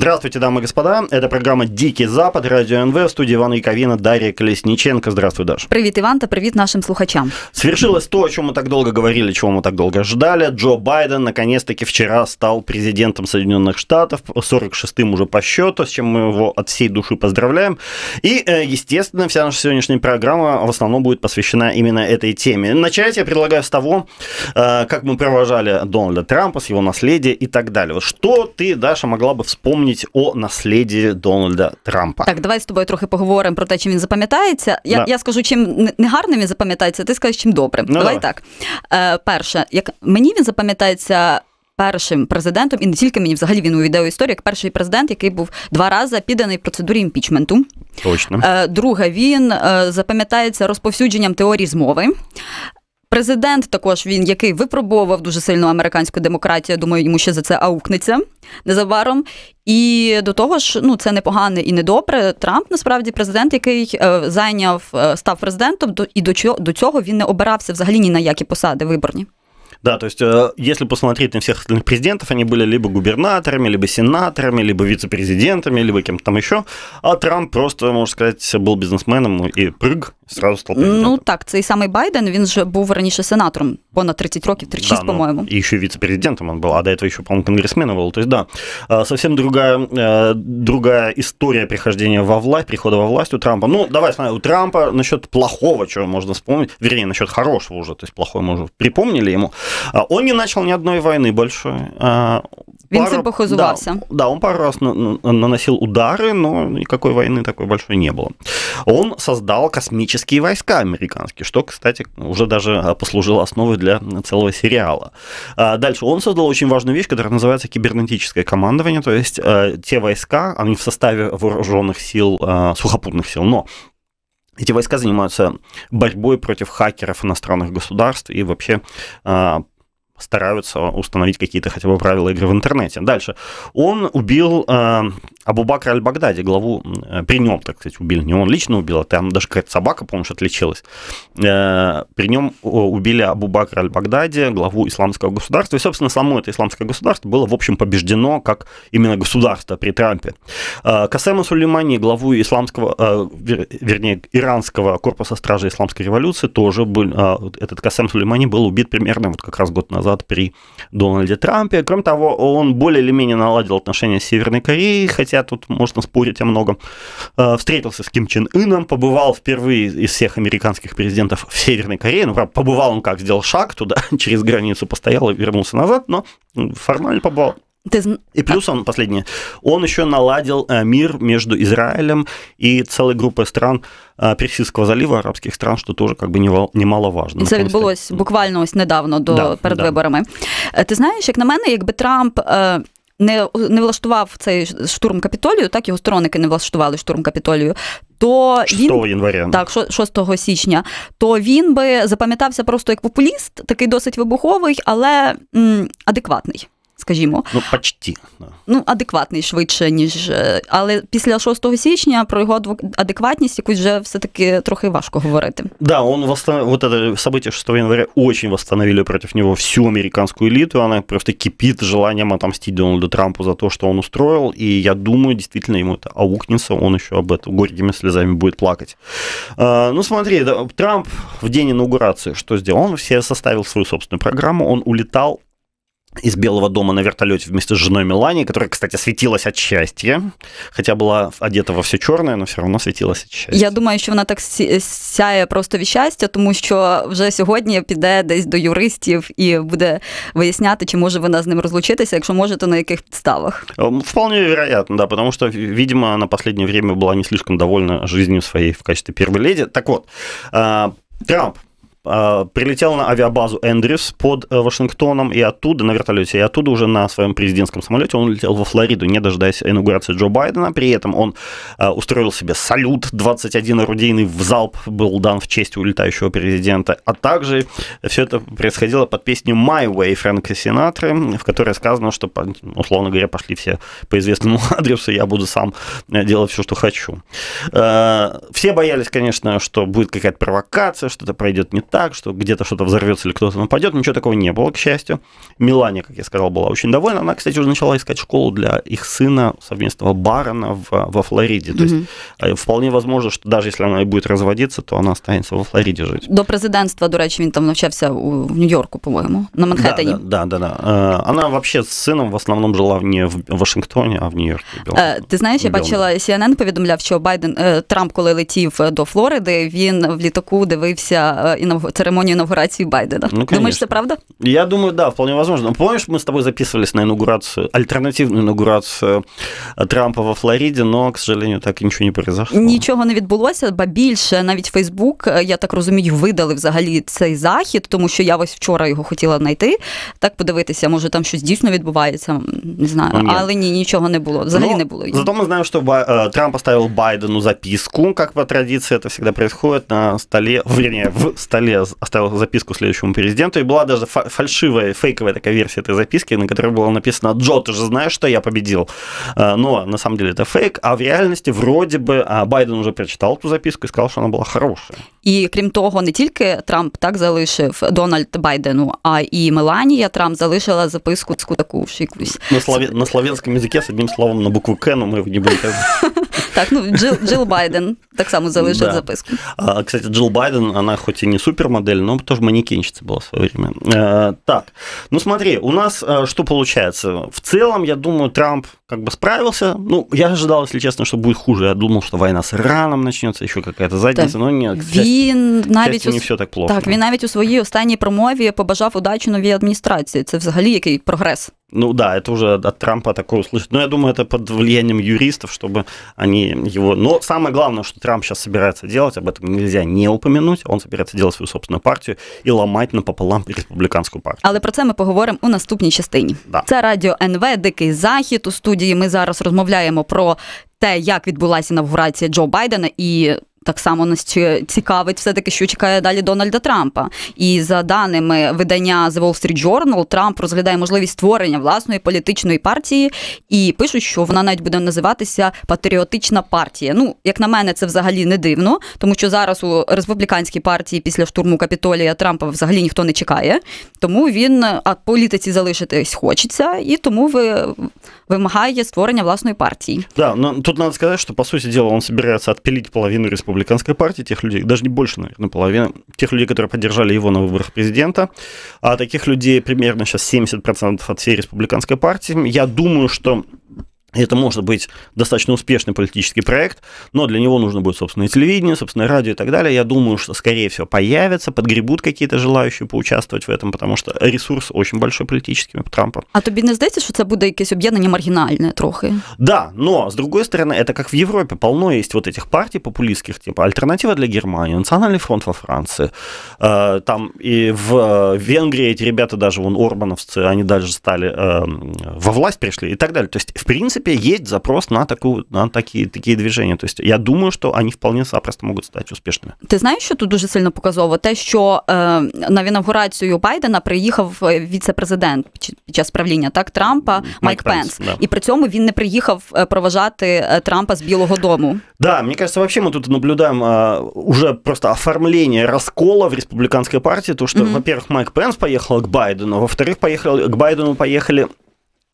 Здравствуйте, дамы и господа. Это программа «Дикий Запад», радио НВ, в студии Ивана Яковина, Дарья Колесниченко. Здравствуй, Даша. Привет, Иван, та привет нашим слухачам. Свершилось то, о чем мы так долго говорили, чего мы так долго ждали. Джо Байден наконец-таки вчера стал президентом Соединенных Штатов, 46-м уже по счету, с чем мы его от всей души поздравляем. И, э, естественно, вся наша сегодняшняя программа в основном будет посвящена именно этой теме. Начать я предлагаю с того, э, как мы провожали Дональда Трампа, с его наследия и так далее. что ты, Даша, могла бы вспомнить вспомнить о наслідді Дональда Трампа. Так, давай з тобою трохи поговоримо про те, чим він запам'ятається. Я да. я скажу, чим негарним він запам'ятається, ти скажеш чим добрим. Ну, давай, давай так. Е, Перше, як мені він запам'ятається. Першим президентом, і не тільки мені взагалі він увійде у історію, як перший президент, який був два рази підданий процедурі імпічменту. Точно. Е, друге, він е, запам'ятається розповсюдженням теорії змови. Президент також він який випробовував дуже сильно американську демократію. Думаю, йому ще за це аукнеться незабаром. І до того ж, ну це непогане і недобре. Трамп насправді президент, який е, зайняв е, став президентом, і до чого до цього він не обирався взагалі ні на які посади виборні. Да, то есть, э, если посмотреть на всех остальных президентов, они были либо губернаторами, либо сенаторами, либо вице-президентами, либо кем-то там еще. А Трамп просто, можно сказать, был бизнесменом и прыг Сразу став президентом. Ну так, цей самий Байден, він же був раніше сенатором, понад 30 років, 36, да, ну, по моєму І ще віце президентом він був, а до цього ще, по моєму конгресменом був, То есть, да, а, совсем другая, а, другая історія прихождения во власть, приходу во власть у Трампа. Ну, давай, смотри, у Трампа насчет плохого, чого можна вспомнить, вернее, насчет хорошого уже, то есть плохое уже припомнили йому. А, он не начал ни одной войны большой. Він пару, цим похозувався. Да, да, он пару раз наносил удары, но никакой войны такой большой не было. Он создал космические войска американские, что, кстати, уже даже а, послужило основой для целого сериала. А, дальше он создал очень важную вещь, которая называется кибернетическое командование, то есть а, те войска, они в составе вооруженных сил, сухопутных сил, но эти войска занимаются борьбой против хакеров иностранных государств и вообще стараются установить какие-то хотя бы правила игры в интернете. Дальше. Он убил э, Абубакра Аль-Багдади, главу, э, при нем, так сказать, убили. Не он лично убил, а там даже какая-то собака, по-моему, отличилась. Э, при нем убили Абубакра Аль-Багдади, главу исламского государства. И, собственно, само это исламское государство было, в общем, побеждено как именно государство при Трампе. Э, Касема Сулеймани, главу исламского, э, вернее, иранского корпуса стражи исламской революции, тоже был, э, этот Касем Сулеймани был убит примерно вот как раз год назад назад при Дональде Трампе. Кроме того, он более или менее наладил отношения с Северной Кореей, хотя тут можно спорить о многом. Э, встретился с Ким Чен Ыном, побывал впервые из всех американских президентов в Северной Корее. Ну, правда, побывал он как, сделал шаг туда, через границу постоял и вернулся назад, но формально побывал. Ты... И плюс он, последнее, он еще наладил э, мир между Израилем и целой группой стран э, Персидського заліву арабських стран, що теж как би, немаловажно. це відбулось буквально ось недавно до да, перед да. виборами. Е, ти знаєш, як на мене, якби Трамп. Е, не не влаштував цей штурм капітолію, так його сторонники не влаштували штурм капітолію. То 6 він, января. так 6 січня, то він би запам'ятався просто як популіст, такий досить вибуховий, але м, адекватний. скажімо, ну почти. ну адекватний швидше, ніж але після 6 січня про його адекватність якусь вже все таки трохи важко говорити. Да, он восстан... вот это событие 6 января очень восстановили против него всю американскую элиту. Она просто кипит желанием отомстить Дональду Трампу за то, что он устроил. И я думаю, действительно ему это аукнется. Он еще об этом горькими слезами будет плакать. А, ну, смотри, Трамп в день инаугурации что сделал? Он все составил свою собственную программу. Он улетал из Белого дома на вертолете вместе с женой Мелани, которая, кстати, светилась от счастья, хотя была одета во все черное, но все равно светилась от счастья. Я думаю, що она так сяє просто від щастя, тому що вже сьогодні піде десь до юристів і буде виясняти, чи може вона з ним розлучитися, якщо може, то на яких підставах. Вполне вероятно, да, потому что, видимо, на последнее время была не слишком довольна жизнью своей в качестве первой леди. Так вот, а, Трамп а, прилетел на авиабазу Эндрюс под э, Вашингтоном и оттуда, на вертолете, и оттуда уже на своем президентском самолете он улетел во Флориду, не дожидаясь инаугурации Джо Байдена. При этом он э, устроил себе салют, 21 орудийный в залп был дан в честь улетающего президента. А также все это происходило под песню «My Way» Фрэнка Синатры, в которой сказано, что, условно говоря, пошли все по известному адресу, я буду сам э, делать все, что хочу. Все боялись, конечно, что будет какая-то провокация, что-то пройдет не так, что где-то что-то взорвется или кто-то нападет. Ничего такого не было, к счастью. Милане, как я сказал, была очень довольна. Она, кстати, уже начала искать школу для их сына, совместного барона в, во Флориде. То mm-hmm. есть э, вполне возможно, что даже если она и будет разводиться, то она останется во Флориде жить. До президентства, до речі, там навчався в Нью-Йорку, по моему на Манхэттене. Да, да, да, да. Э, она вообще с сыном в основном жила не в Вашингтоне, а в нью йорке э, Ти знаєш, я бачила, CNN повідомляв, що Байден Трамп, коли летів до Флориди, він в літаку дивився і на церемонию инаугурации Байдена. Ну, Думаешь, это правда? Я думаю, да, вполне возможно. Помнишь, мы с тобой записывались на инаугурацию, альтернативную инаугурацию э, Трампа во Флориді, но, к сожалению, так і нічого не произошло. Нічого не відбулося, ба більше навіть Фейсбук, е, я так розумію, видали взагалі цей захід, тому що я ось вчора його хотіла знайти, так подивитися, може там щось дійсно відбувається, не знаю. Нет. Ну, але ні, нічого не було. Взагалі но, ну, не було. Зато ми знаємо, що е, Трамп поставив Байдену записку, як по традиції це завжди происходит на столі, вернее, в столі Англия оставила записку следующему президенту, и была даже фальшивая, фейковая такая версия этой записки, на которой было написано «Джо, ты же знаешь, что я победил». А, но на самом деле это фейк, а в реальности вроде бы а, Байден уже прочитал эту записку и сказал, что она была хорошая. І крім того, не тільки Трамп так залишив Дональд Байдену, а і Меланія Трамп залишила записку таку, таку якусь. На, славі... на слов'янському язикі з одним словом на букву К, ну ми не будемо Так, ну Джил, Джил Байден так само залишить да. записку. А, Кстати, Джил Байден, она хоть и не супермодель, но тоже манекенщица была в свое время. А, так, ну смотри, у нас э, что получается? В целом, я думаю, Трамп как бы справился. Ну, я ожидал, если честно, что будет хуже. Я думал, что война с Ираном начнется еще какая-то задница, задниця. Ну ні, він навіть у... не все так плохо. Так, він навіть у своїй останній промові побажав удачі новій адміністрації. Це взагалі який прогрес. Ну да, это уже от Трампа такое услышать. Но я думаю, это под влиянием юристов, чтобы они они его... Но самое главное, что Трамп сейчас собирается делать, об этом нельзя не упомянуть, он собирается делать свою собственную партію і ламати напополам республіканську партію. Але про це ми поговоримо у наступній частині. Да. Це радіо НВ, Дикий Захід. У студії ми зараз розмовляємо про те, як відбулася інавгурація Джо Байдена і так само нас цікавить все таки, що чекає далі Дональда Трампа. І за даними видання The Wall Street Journal, Трамп розглядає можливість створення власної політичної партії і пишуть, що вона навіть буде називатися патріотична партія. Ну, як на мене, це взагалі не дивно, тому що зараз у республіканській партії після штурму капітолія Трампа взагалі ніхто не чекає. Тому він а політиці залишитись хочеться, і тому ви вимагає створення власної партії. Да, но ну, тут надо сказати, що по суті діла він збирається відпілити половину республіки. республиканской партии, тех людей, даже не больше, наверное, половина, тех людей, которые поддержали его на выборах президента. А таких людей примерно сейчас 70% от всей республиканской партии. Я думаю, что это может быть достаточно успешный политический проект, но для него нужно будет собственное телевидение, собственное радио и так далее. Я думаю, что, скорее всего, появятся, подгребут какие-то желающие поучаствовать в этом, потому что ресурс очень большой политический у Трампа. А тобі не что это будет буде якесь об'єднання маргінальне трохи? Да, но с другой стороны, это как в Европе полно есть вот этих партий популистских, типа Альтернатива для Германии, Национальный фронт во Франции, э, там и э, в Венгрии эти ребята даже, вон, орбановцы, они даже стали эм, во власть пришли и так далее. То есть, в принципе, принципе, есть запрос на, такую, на такие, такие движения. То есть я думаю, что они вполне запросто могут стать успешными. Ти знаєш, що тут дуже сильно показово? Те, що е, на інавгурацію Байдена приїхав віце-президент під час правління так Трампа Майк, Майк Пенс, Пенс. Да. і при цьому він не приїхав проважати Трампа з Білого дому. Да, мені кажется, вообще ми тут наблюдаємо а, уже просто оформлення розкола в республіканській партії, то що, mm-hmm. во-первых, Майк Пенс поїхав к Байдену, во-вторых, поїхали к Байдену поїхали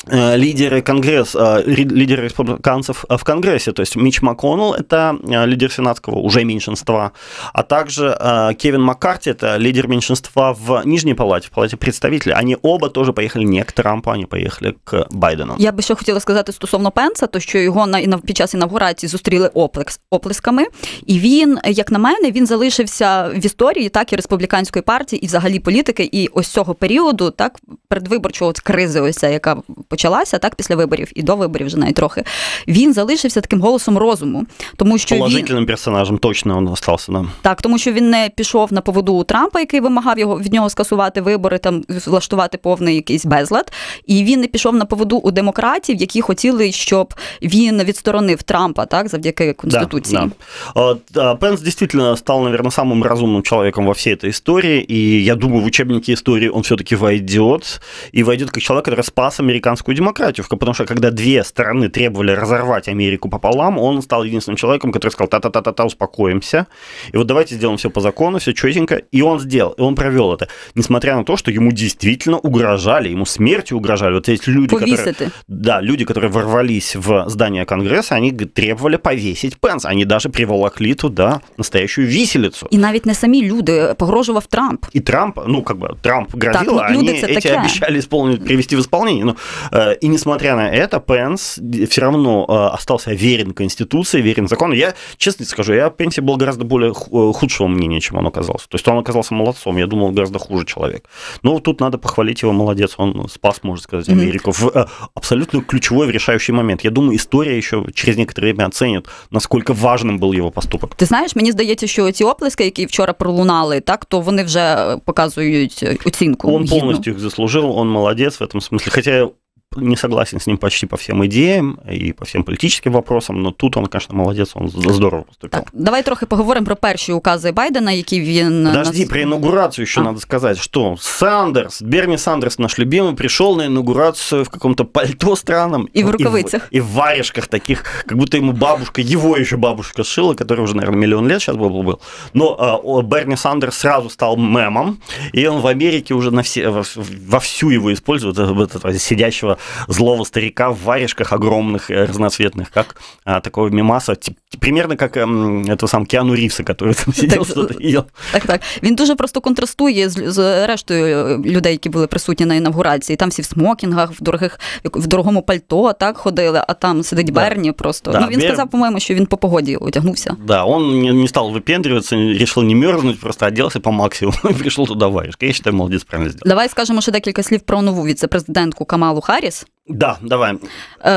Э, лидеры Конгресс, э, лидеры республиканцев э, в Конгрессе, то есть Мич МакКоннелл – это лидер сенатского уже меньшинства, а также Кевин Маккарти – это лидер меньшинства в Нижней Палате, в Палате представителей. Они оба тоже поехали не к Трампу, они поехали к Байдену. Я би ще хотіла сказати стосовно Пенса, то що його на під час інавгурації зустріли оплекс, оплесками, і він, як на мене, він залишився в історії так і республіканської партії, і взагалі політики, і ось цього періоду, так передвиборчого кризи, ось ця, яка почалася, так після виборів і до виборів вже навіть трохи. Він залишився таким голосом розуму, тому що положительним він... персонажем точно він залишився, да. так, тому що він не пішов на поводу Трампа, який вимагав його від нього скасувати вибори, там влаштувати повний якийсь безлад. І він не пішов на поводу у демократів, які хотіли, щоб він відсторонив Трампа, так завдяки конституції. Да, да. Пенс дійсно став, наверное, самим розумним чоловіком во всій этой истории, и я думаю, в учебники історії он все-таки войдет и войдет как человек, который спас американскую американскую демократию, потому что когда две стороны требовали разорвать Америку пополам, он стал единственным человеком, который сказал, та-та-та-та-та, успокоимся, и вот давайте сделаем все по закону, все четенько, и он сделал, и он провел это, несмотря на то, что ему действительно угрожали, ему смертью угрожали. Вот есть люди, Повис которые... Да, люди, которые ворвались в здание Конгресса, они требовали повесить Пенс, они даже приволокли туда настоящую виселицу. И навіть не самі люди, погрожував Трамп. И Трамп, ну, как бы, Трамп ну, грозил, так, люди они эти таке. обещали исполнить, привести в исполнение. Но ну, Э, и несмотря на это, Пенс все равно э, остался верен Конституции, верен закону. Я, честно скажу, я о Пенсе был гораздо более э, худшего мнения, чем он оказался. То есть он оказался молодцом, я думал, гораздо хуже человек. Но тут надо похвалить его, молодец, он спас, можно сказать, Америку в абсолютно ключевой, в решающий момент. Я думаю, история еще через некоторое время оценит, насколько важным был его поступок. Ты знаешь, мне здається, що ці оплески, які вчора пролунали, так то вони вже показують оцінку. Он гідну. повністю їх заслужив, он молодець в этом смысле. Хотя не согласен с ним почти по всем идеям и по всем политическим вопросам. но тут он, конечно, молодец, он здорово поступил. Так, Давай трохи поговорим про первые указы Байдена, які він Подожди, про инаугурацию еще а. надо сказать, что Сандерс, Берни Сандерс, наш любимый, пришел на инаугурацию в каком-то пальто странном. и в рукавицах и в, і в варежках таких, как будто ему бабушка, его еще бабушка шила, который уже, наверное, миллион лет сейчас был. Но э, Берни Сандерс сразу стал мемом, и он в Америке уже на все, во, во всю его используют э, этого сидящего злого старика в варежках огромных, э, разноцветных, как а, такого мимаса, тип, примерно як этого сам Киану Рівса, который там сидів, що їв. Так, так. Він дуже просто контрастує з, з рештою е, людей, які були присутні на інавгурації. Там всі в смокінгах, в дорогих, в дорогому пальто так ходили, а там сидить да. Берні просто. Да. Ну, він Бер... сказав, по-моєму, що він по погоді одягнувся. Да, він не, не стал випендрюватися, решил не мерзнуть, просто оделся по максимуму і прийшов туди варежки. Я считаю, молодець правильно сделал. Давай скажемо ще декілька слів про нову віце-президентку Камалу Харі. Cheers. Да, давай.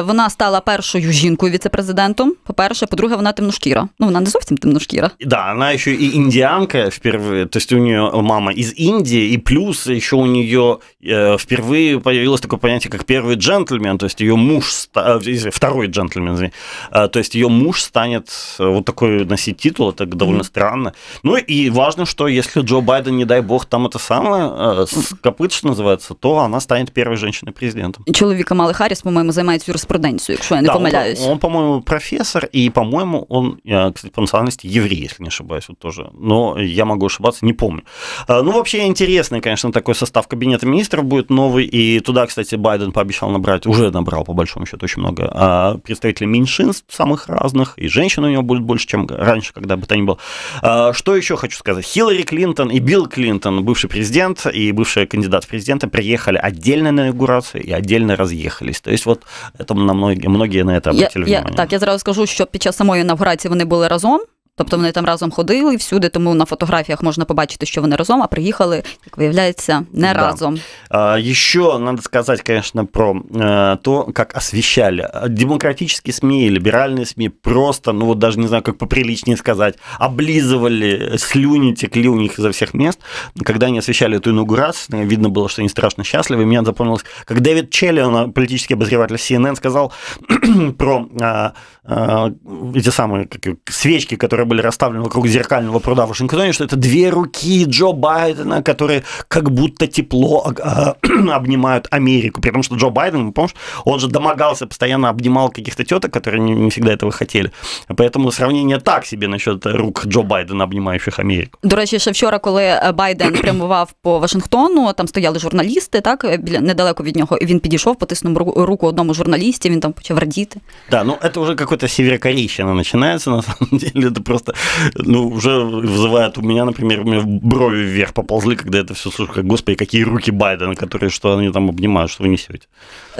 Вона стала першою жінкою президентом. По-перше, по-друге, вона темношкіра. Ну, вона не зовсім темношкіра. Да, вона ще і індіанка впервые. То есть у нее мама из Индии, и плюс еще у нее впервые появилось такое понятие, как первый джентльмен. То есть ее муж, э, второй джентльмен, извини. Э, то есть ее муж станет э, вот такой носить титул, это довольно mm-hmm. странно. Ну и важно, что если Джо Байден, не дай бог, там это самое, с копыт, что называется, то она станет первой женщиной-президентом. Человеком Камали Харрис, по-моєму, займається юриспруденцією, если я не да, помиляюсь. Он, он по-моему, профессор, и, по-моему, он, э, кстати, по национальности еврей, если не ошибаюсь, вот тоже. Но я могу ошибаться, не помню. Э, ну, вообще интересный, конечно, такой состав кабинета министров будет новый, и туда, кстати, Байден пообещал набрать, уже набрал, по большому счету, очень много а, представителей меньшинств самых разных, и женщин у него будет больше, чем раньше, когда бы то ни было. Э, что еще хочу сказать? Хиллари Клинтон и Билл Клинтон, бывший президент и бывший кандидат в президенты, приехали отдельно на инаугурацию и отдельно разъехали роз'їхались. Тобто, от, це на многі, многі на це обратили я, я, внимание. Так, я зразу скажу, що під час самої інавгурації вони були разом. Тобто вони там разом ходили всюди, тому на фотографіях можна побачити, что вони разом, а приїхали, як виявляється, не да. разом. А, еще надо сказать, конечно, про э, то, как освещали. Демократические СМИ, либеральные СМИ просто, ну вот даже не знаю, как поприличнее сказать, облизывали, слюни текли у них изо всех мест. Когда они освещали эту инаугурацию, видно было, что они страшно счастливы. Меня запомнилось, как Дэвид Челли, а, политический обозреватель CNN, сказал про э, э, эти самые как, свечки, которые были расставлены вокруг зеркального пруда в Вашингтоне, что это две руки Джо Байдена, которые как будто тепло а, обнимают Америку. При том, что Джо Байден, помнишь, он же домогался, постоянно обнимал каких-то теток, которые не, не всегда этого хотели. Поэтому сравнение так себе насчет рук Джо Байдена, обнимающих Америку. До речі, ще вчора, коли Байден прямував по Вашингтону, там стояли журналісти, так біля недалеко від нього. Він підійшов, потиснув руку одному журналісті, він там почав радіти. Да, ну це вже якась сіверокоріщина починається, на самом деле, це просто просто, ну, уже вызывает у меня, например, у меня брови вверх поползли, когда это все слушаю, как, господи, какие руки Байдена, которые, что они там обнимают, что вы несете.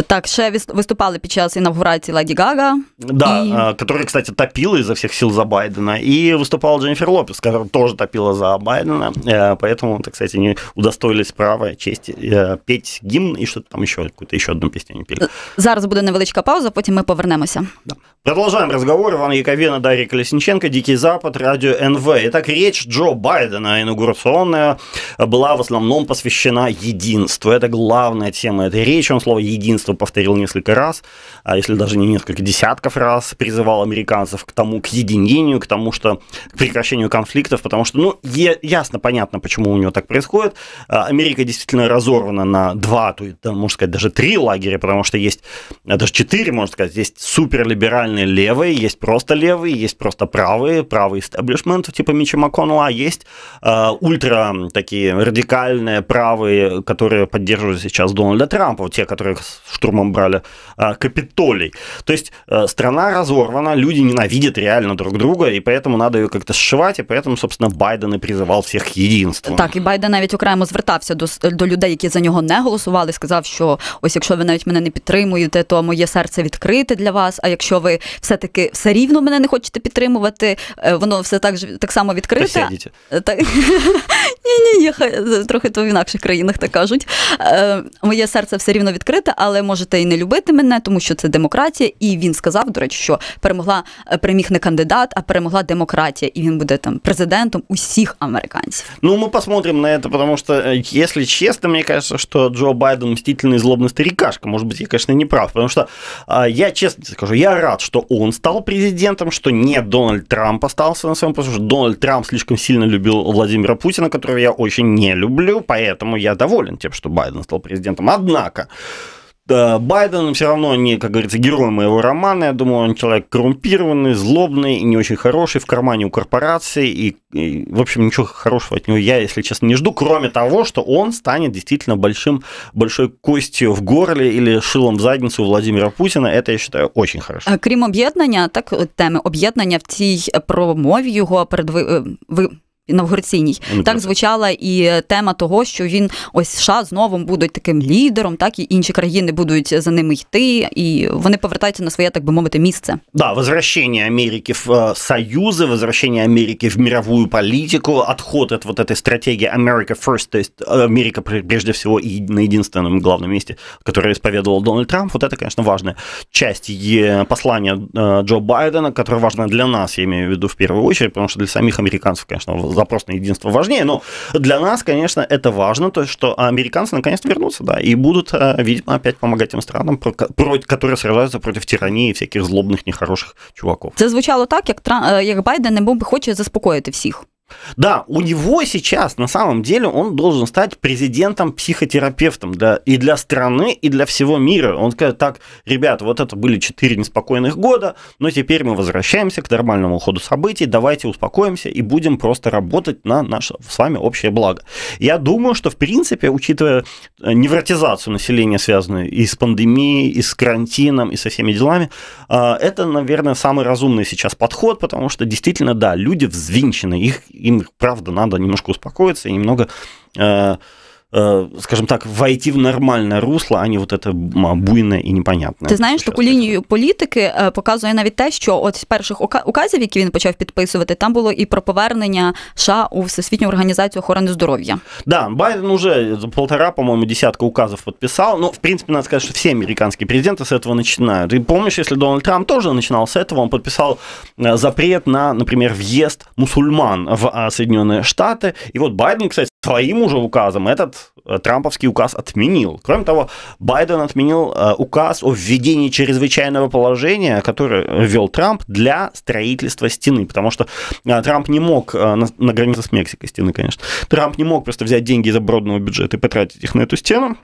Так, ще выступали під час інавгурації Ладі Гага. Да, и... А, который, кстати, топила изо всех сил за Байдена, и выступала Дженнифер Лопес, которая тоже топила за Байдена, э, поэтому, так сказать, они удостоились права, чести э, петь гимн и что-то там еще какую-то еще одну песню не пели. Э, зараз будет невеличка пауза, потом мы повернемся. Да. Продолжаем разговор. Иван Яковина, Дарья Колесниченко, Дикие Запад, радио НВ. Итак, речь Джо Байдена инаугурационная была в основном посвящена единству. Это главная тема этой речи. Он слово «единство» повторил несколько раз, а если даже не несколько десятков раз, призывал американцев к тому, к единению, к тому, что к прекращению конфликтов, потому что, ну, ясно, понятно, почему у него так происходит. А, Америка действительно разорвана на два, то, есть можно сказать, даже три лагеря, потому что есть даже четыре, можно сказать, есть суперлиберальные левые, есть просто левые, есть просто правые, правый истеблишмент типа Мичи МакКоннелла, а есть э, ультра такие радикальные правые, которые поддерживают сейчас Дональда Трампа, те, которых штурмом брали э, Капитолий. То есть э, страна разорвана, люди ненавидят реально друг друга, и поэтому надо ее как-то сшивати, і поэтому, собственно, Байден і призивав всіх єдинство. Так, і Байден навіть окремо звертався до до людей, які за нього не голосували, сказав, що ось якщо ви навіть мене не підтримуєте, то моє серце відкрите для вас. А якщо ви все-таки все рівно мене не хочете підтримувати, Е, воно все так же так само відкрите. Е, ні, ні, е, трохи то в інакших країнах так кажуть. Моє серце все рівно відкрите, але можете і не любити мене, тому що це демократія. І він сказав, до речі, що перемогла переміг не кандидат, а перемогла демократія, і він буде там президентом усіх американців. Ну, ми посмотримо на це, тому що, якщо чесно, мені кажется, що Джо Байден мстительний злобний старикашка. Може бути, я, конечно, не прав, тому що я чесно скажу, я рад, що він став президентом, що не Дональд Трампа. остался на своем, потому что Дональд Трамп слишком сильно любил Владимира Путина, которого я очень не люблю, поэтому я доволен тем, что Байден стал президентом. Однако, Э, Байден все равно не, как говорится, герой моего романа. Я думаю, он человек коррумпированный, злобный, не очень хороший, в кармане у корпорации. И, и, в общем, ничего хорошего от него я, если честно, не жду, кроме того, что он станет действительно большим, большой костью в горле или шилом в задницу у Владимира Путина. Это, я считаю, очень хорошо. Э, крім об'єднання, так, теми об'єднання в цій промові його перед ви, ви інавгураційній. Ну, так звучала і тема того, що він ось США знову будуть таким лідером, так і інші країни будуть за ними йти, і вони повертаються на своє, так би мовити, місце. Да, возвращение Америки в э, союзы, возвращение Америки в мировую политику, отход от вот этой стратегии America First, то есть э, Америка прежде всего и на единственном главном месте, которое исповедовал Дональд Трамп, вот это, конечно, важная часть послания э, Джо Байдена, которая важна для нас, я имею в виду в первую очередь, потому что для самих американцев, конечно, запрос на единство важнее, но для нас, конечно, это важно, то есть, что американцы наконец-то вернутся, да, и будут, э, видимо, опять помогать тем странам, про, про, которые сражаються против тиранії, всяких злобных нехороших чуваков. Це звучало так, как Байден не був би хоче заспокоїти всіх. Да, у него сейчас на самом деле он должен стать президентом-психотерапевтом да, и для страны, и для всего мира. Он скажет так, ребят, вот это были четыре неспокойных года, но теперь мы возвращаемся к нормальному ходу событий, давайте успокоимся и будем просто работать на наше с вами общее благо. Я думаю, что в принципе, учитывая э, невротизацию населения, связанную и с пандемией, и с карантином, и со всеми делами, э, это, наверное, самый разумный сейчас подход, потому что действительно, да, люди взвинчены, их им, правда, надо немножко успокоиться и немного э, Э, скажем так, войти в нормальне русло, ані от це буйне і непонятне. Ти знаєш таку лінію політики э, показує навіть те, що от з перших указів, які він почав підписувати, там було і про повернення США у всесвітню організацію охорони здоров'я. Да, Байден уже полтора, по-моему, десятка указов подписал. Ну, в принципе, надо сказать, что все американские президенты с этого начинают. И помнишь, если Дональд Трамп тоже начинал с этого, он подписал э, запрет на, например, въезд мусульман в а, Соединенные Штаты. И вот Байден, кстати, своим уже указом этот э, трамповский указ отменил. Кроме того, Байден отменил э, указ о введении чрезвычайного положения, который э, ввел Трамп для строительства стены, потому что Трамп не мог, на, на границе с Мексикой стены, конечно, Трамп не мог просто взять деньги из оборудованного бюджета и потратить их на эту стену,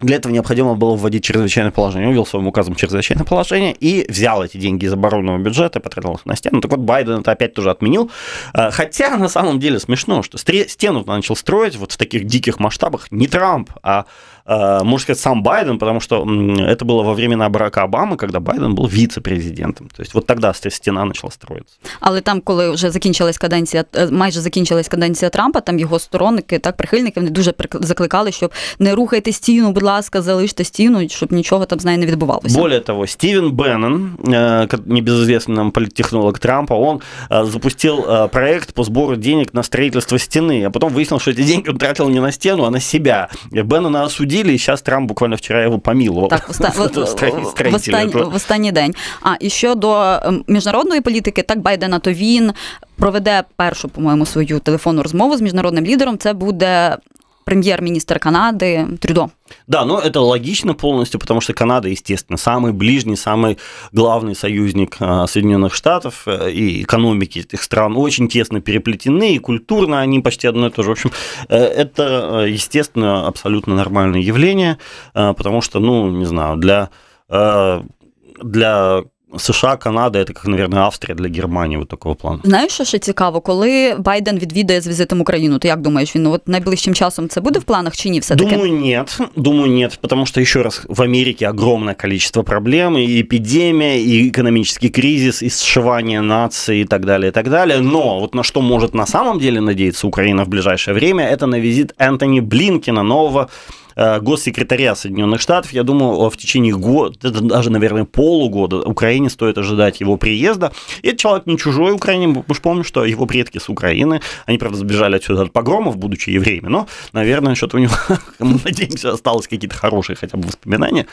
для этого необходимо было вводить чрезвычайное положение. Он своим указом чрезвычайное положение и взял эти деньги из оборонного бюджета, и потратил их на стену. Так вот, Байден это опять тоже отменил. А, хотя, на самом деле, смешно, что стену начал строить вот в таких диких масштабах не Трамп, а Э, можно сказать, сам Байден, потому что это было во времена Барака Обамы, когда Байден был вице президентом То есть вот тогда стена, начала строиться. Але там, коли уже закінчилась каденція, майже закінчилась каденція Трампа, там його сторонники, так, прихильники, вони дуже закликали, щоб не рухайте стіну, будь ласка, залиште стіну, щоб нічого там з нею не відбувалося. Более того, Стівен Беннон, небезызвестный нам политтехнолог Трампа, он запустил проект по сбору денег на строительство стены, а потом выяснил, что эти деньги он тратил не на стену, а на себя. Беннона осудили осудили, и сейчас Трамп буквально вчера его помиловал. Так, в останній день. А і щодо ем, міжнародної політики, так Байдена, то він проведе першу, по-моєму, свою телефонну розмову з міжнародним лідером. Це буде премьер-министр Канады Трюдо. Да, но ну, это логично полностью, потому что Канада, естественно, самый ближний, самый главный союзник а, Соединенных Штатов э, и экономики этих стран очень тесно переплетены, и культурно они почти одно и то же. В общем, э, это, э, естественно, абсолютно нормальное явление, потому что, ну, не знаю, для для США, Канада, это как, наверное, Австрія для Германії от такого плану. Знаєш, що ще цікаво, коли Байден відвідає з візитом Україну, ти як думаєш, він ну, от найближчим часом це буде в планах чи ні? Все-таки? Думаю, ні. Думаю, ні. Тому що, ще раз, в Америці огромне кількість проблем, і епідемія, і економічний кризис, і зшивання нації, і так далі, і так далі. Но вот на що може на самом деле надіятися Україна в ближайшее время, это на візит Ентоні Блінкіна, нового Э, госсекретаря Соединенных Штатов. Я думаю, в течение года, это даже, наверное, полугода Украине стоит ожидать его приезда. И этот человек не чужой Украине, мы же помним, что его предки с Украины, они, правда, сбежали отсюда от погромов, будучи евреями, но, наверное, что-то у него, мы надеемся, осталось какие-то хорошие хотя бы воспоминания,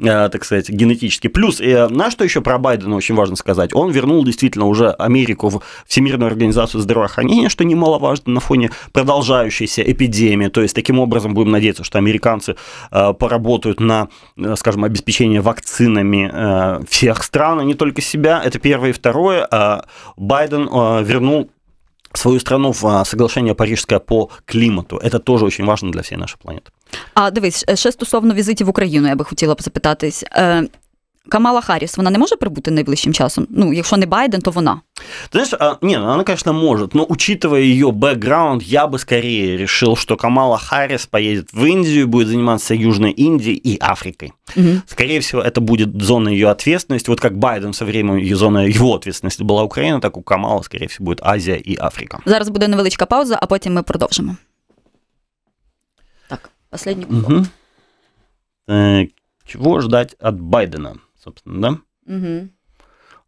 э, так сказать, генетически. Плюс, и э, на что еще про Байдена очень важно сказать, он вернул действительно уже Америку в Всемирную организацию здравоохранения, что немаловажно на фоне продолжающейся эпидемии, то есть таким образом будем надеяться, что Америка американцы э, поработают на, э, скажем, обеспечение вакцинами э, всех стран, а не только себя. Это первое. И второе, Байден вернул свою страну в соглашение Парижское по климату. Это тоже очень важно для всей нашей планеты. А дивись, ще стосовно візитів в Україну, я би хотіла б запитатись. Камала Харріс, вона не може прибути найближчим часом. Ну, якщо не Байден, то вона. Знаешь, а, не, она, конечно, может, но учитывая ее бэкграунд, я бы скорее решил, что Камала Харрис поедет в Индию, будет заниматься Южной Индией и Африкой. Угу. Скорее всего, это будет зона ее ответственности. Вот как Байден со временем зона его ответственности була Україна, так у Камала, скорее всего, будет Азия и Африка. Зараз буде невеличка пауза, а потім ми продовжимо. Так, последний Угу. Так, чего ждать от Байдена? собственно, да? Угу.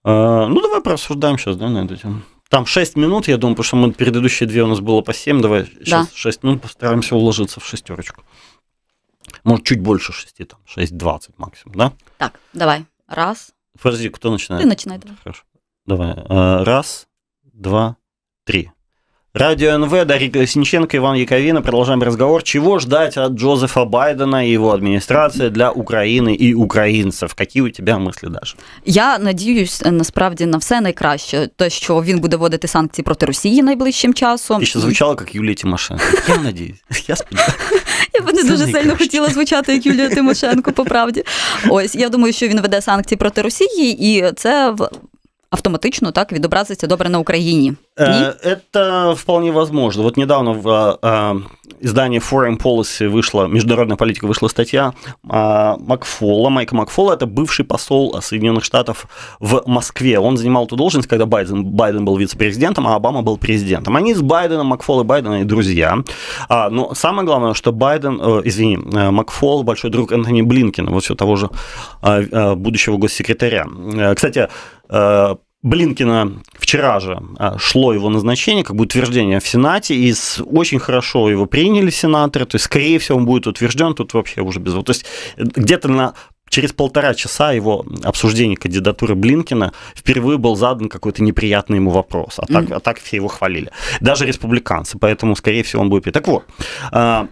А, ну, давай порассуждаем сейчас, да, на эту тему. Там 6 минут, я думаю, потому что мы предыдущие две у нас было по 7, давай да. сейчас 6 минут постараемся уложиться в шестерочку. Может, чуть больше 6, там, 6.20 максимум, да? Так, давай. Раз. Подожди, кто начинает? Ты начинай, давай. Хорошо. Давай. А, раз, два, три. Радио НВ, Дарья Колесниченко, Иван Яковина. Продолжаем разговор. Чего ждать от Джозефа Байдена и его администрации для Украины и українців? Какие у тебя мысли, Даш? Я надіюсь насправді на все найкраще. Те, що він буде вводити санкції проти Росії найближчим часом. Ти ще звучало, як Юлія Тимошенко. Я надіюсь. Я сподіваюся. Я б не це дуже сильно хотіла звучати, як Юлія Тимошенко, по правді. Ось я думаю, що він веде санкції проти Росії, і це автоматично так відобразиться добре на Україні? Ні? Это вполне возможно. Вот недавно в а, а, издании Foreign Policy вышла, международная политика вышла статья а, Макфола, Майка Макфола, это бывший посол Соединенных Штатов в Москве. Он занимал эту должность, когда Байден, Байден был вице-президентом, а Обама был президентом. Они с Байденом, Макфол и Байден, и друзья. Но самое главное, что Байден, э, извини, э, Макфол, большой друг Энтони Блинкина, вот все того же будущего госсекретаря. Э, кстати, Э, Блинкина вчера же э, шло его назначение, как бы утверждение в Сенате, и очень хорошо его приняли сенаторы, то есть, скорее всего, он будет утвержден, тут вообще уже без... То есть, где-то на Через полтора часа его обсуждение кандидатуры Блинкина впервые был задан какой-то неприятный ему вопрос, а так, mm-hmm. а так все его хвалили, даже республиканцы, поэтому, скорее всего, он будет... Так вот, э,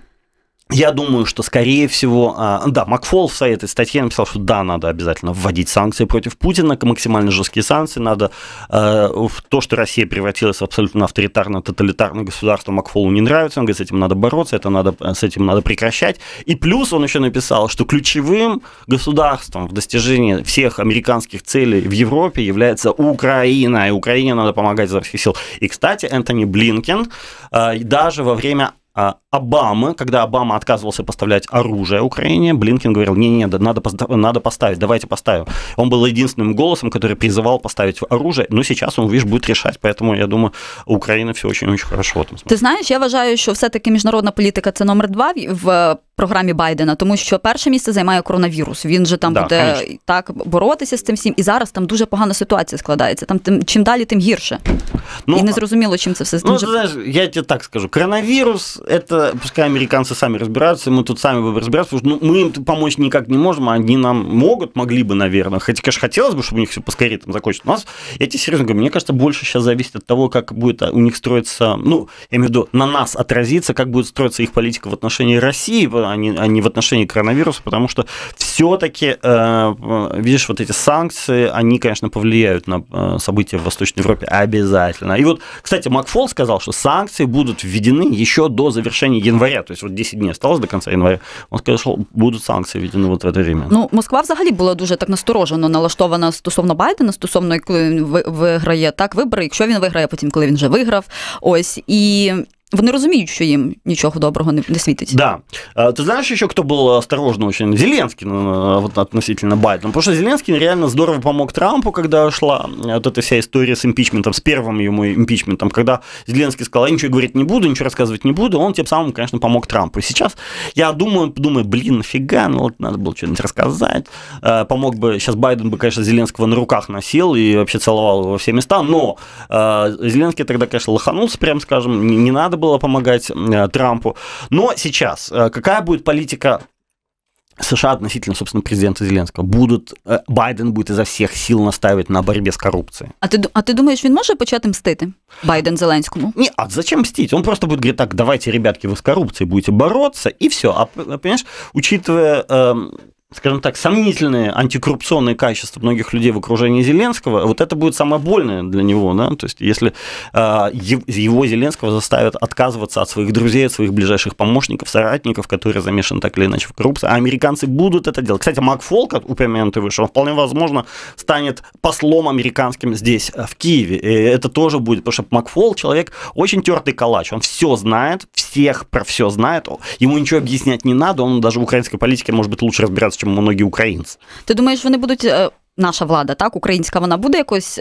я думаю, что, скорее всего, а, да, Макфол в своей этой статье написал, что да, надо обязательно вводить санкции против Путина, максимально жесткие санкции, надо а, в то, что Россия превратилась в абсолютно авторитарное, тоталитарное государство, Макфолу не нравится, он говорит, с этим надо бороться, это надо, с этим надо прекращать. И плюс он еще написал, что ключевым государством в достижении всех американских целей в Европе является Украина, и Украине надо помогать изо всех сил. И, кстати, Энтони Блинкен а, даже во время а, Обама, когда Обама отказывался поставлять оружие Украине, Блинкин говорил, не-не, надо, надо поставить, давайте поставим. Он был единственным голосом, который призывал поставить оружие, но сейчас он, видишь, будет решать, поэтому, я думаю, Украина все очень-очень хорошо в этом смысле. Ти знаєш, я вважаю, что все-таки международная политика это номер два в програмі Байдена, тому що перше місце займає коронавірус. Він же там да, буде конечно. так боротися з цим всім, і зараз там дуже погана ситуація складається. Там тим чим далі, тим гірше. Ну, и не зрозуміло, чим це все Ну, же... знаешь, я тебе так скажу. Коронавирус, это пускай американцы сами разбираются, мы тут сами будем разбираться, ну, мы им помочь никак не можем, а они нам могут, могли бы, наверное. Хотя, конечно, хотелось бы, чтобы у них все поскорее там закончилось. У нас, я тебе серьезно говорю, мне кажется, больше сейчас зависит от того, как будет у них строиться, ну, я имею в виду, на нас отразится, как будет строиться их политика в отношении России, а не, а не в отношении коронавируса, потому что все-таки, э, видишь, вот эти санкции, они, конечно, повлияют на э, события в Восточной Европе обязательно. И вот, кстати, Макфол сказал, что санкции будут введены еще до завершения января, то есть вот 10 дней осталось до конца января. Он сказал, що будуть санкції введені вот в это время. Ну Москва взагалі була дуже так насторожено налаштована стосовно Байдена, стосовно коли він виграє так вибори, якщо він виграє, потім коли він вже виграв. Ось і Вони розуміють, що їм нічого доброго не, не світить. Да. А, Ты знаешь еще, кто был осторожно очень? Зеленский вот, ну, относительно Байдена. Потому что Зеленский реально здорово помог Трампу, когда шла вот эта вся история с импичментом, с первым ему импичментом. Когда Зеленский сказал, я ничего говорить не буду, ничего рассказывать не буду, он тем самым, конечно, помог Трампу. И сейчас я думаю, думаю, блин, нафига, ну вот надо было что-нибудь рассказать. Э, помог бы, сейчас Байден бы, конечно, Зеленского на руках носил и вообще целовал его во все места, но э, Зеленский тогда, конечно, лоханулся, прям скажем, не надо было было помогать э, Трампу. Но сейчас э, какая будет политика США относительно, собственно, президента Зеленского? Будут э, Байден будет изо всех сил наставити на борьбе с коррупцией. А ты, а ти думаєш, він може почати мстити Байден Зеленскому? Ні, а зачем мстить? Он просто будет говорить, так, давайте, ребятки, вы с коррупцией будете бороться и все. А понимаешь, учитывая эм, скажем так, сомнительные антикоррупционные качества многих людей в окружении Зеленского, вот это будет самое больное для него, да, то есть если э, его Зеленского заставят отказываться от своих друзей, от своих ближайших помощников, соратников, которые замешаны так или иначе в коррупции, а американцы будут это делать. Кстати, Макфолк упомянутый выше, он вполне возможно станет послом американским здесь, э, в Киеве, и это тоже будет, потому что Макфол человек очень тертый калач, он все знает, всех про все знает, ему ничего объяснять не надо, он даже в украинской политике может быть лучше разбираться, чим многі українці. Ти думаєш, вони будуть наша влада, так українська вона буде якось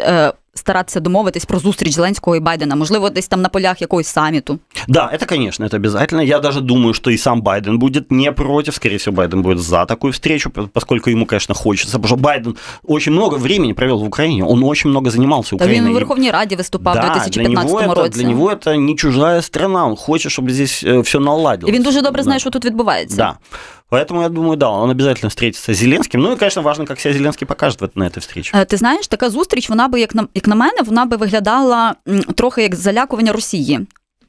стараться домовитись про зустріч Зеленського и Байдена, можливо, десь там на полях якогось саммиту. Да, это, конечно, это обязательно. Я даже думаю, что и сам Байден будет не против. Скорее всего, Байден будет за такую встречу, поскольку ему, конечно, хочется. Потому что Байден очень много времени провел в Украине, он очень много занимался Украиной. Да, он в Верховной Раде выступал да, в 2015 для него, это, для него это не чужая страна, он хочет, чтобы здесь э, все наладилось. И он дуже добре знает, что тут відбувається. Да. Поэтому, я думаю, да, он обязательно встретиться з Зеленським. Ну і, звісно, важно, як себе Зеленський покаже на цю встречі. Э, Ти знаєш, така зустріч, вона би, як на як на мене, вона би виглядала трохи як залякування Росії.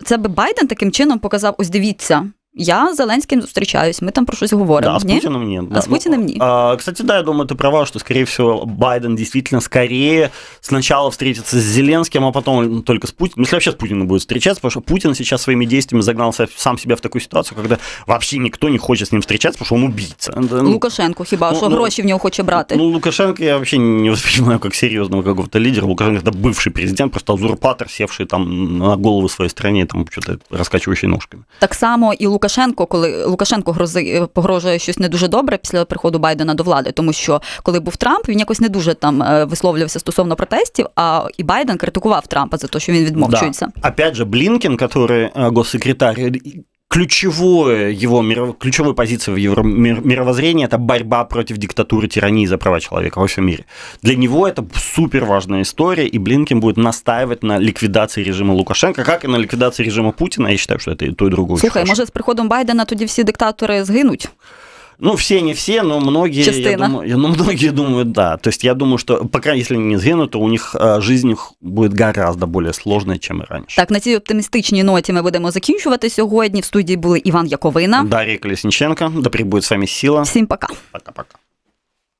Це би Байден таким чином показав: ось дивіться, Я с Зеленским зустрічаюсь, ми там про щось говоримо. Да, а с ну, ні? Путиным нет. А с Путиным нет. А, кстати, да, я думаю, ты права, что, скорее всего, Байден действительно скорее сначала встретится с Зеленским, а потом только с Путиным. Ну, если вообще с Путиным будет встречаться, потому что Путин сейчас своими действиями загнал сам себя в такую ситуацию, когда вообще никто не хочет с ним встречаться, потому что он убийца. Ну, Лукашенко хиба, ну, что ну, гроши в него хочет брать. Ну, Лукашенко я вообще не воспринимаю как серьезного какого-то лидера. Лукашенко это бывший президент, просто узурпатор, севший там на голову своей стране, там что-то раскачивающий ножками. Так само и Лукашенко Лукашенко, коли Лукашенко грози е, погрожує щось не дуже добре після приходу Байдена до влади, тому що коли був Трамп, він якось не дуже там е, висловлювався стосовно протестів. А і Байден критикував Трампа за те, що він відмовчується. Да. Опять же, Блінкен, який э, госсекретарь ключевое его, ключевой позиция в его мировоззрении – это борьба против диктатуры, тирании за права человека во всем мире. Для него это супер важная история, и Блинкин будет настаивать на ликвидации режима Лукашенко, как и на ликвидации режима Путина. Я считаю, что это и то, и другое. Слухай, может с приходом Байдена тоді все диктатори сгинуть? Ну, все не все, но многие, Частына. я думаю, ну, многие думают, да. То есть я думаю, что, пока если они не згинуть, то у них а, жизнь їх буде гораздо более сложной, чем раньше. Так, на цій оптимістичній ноті ми будемо закінчувати сьогодні. В студії були Іван Яковина, Дар'я Колесніченка. Да прибудет с вами сила. Всім пока. Пока-пока.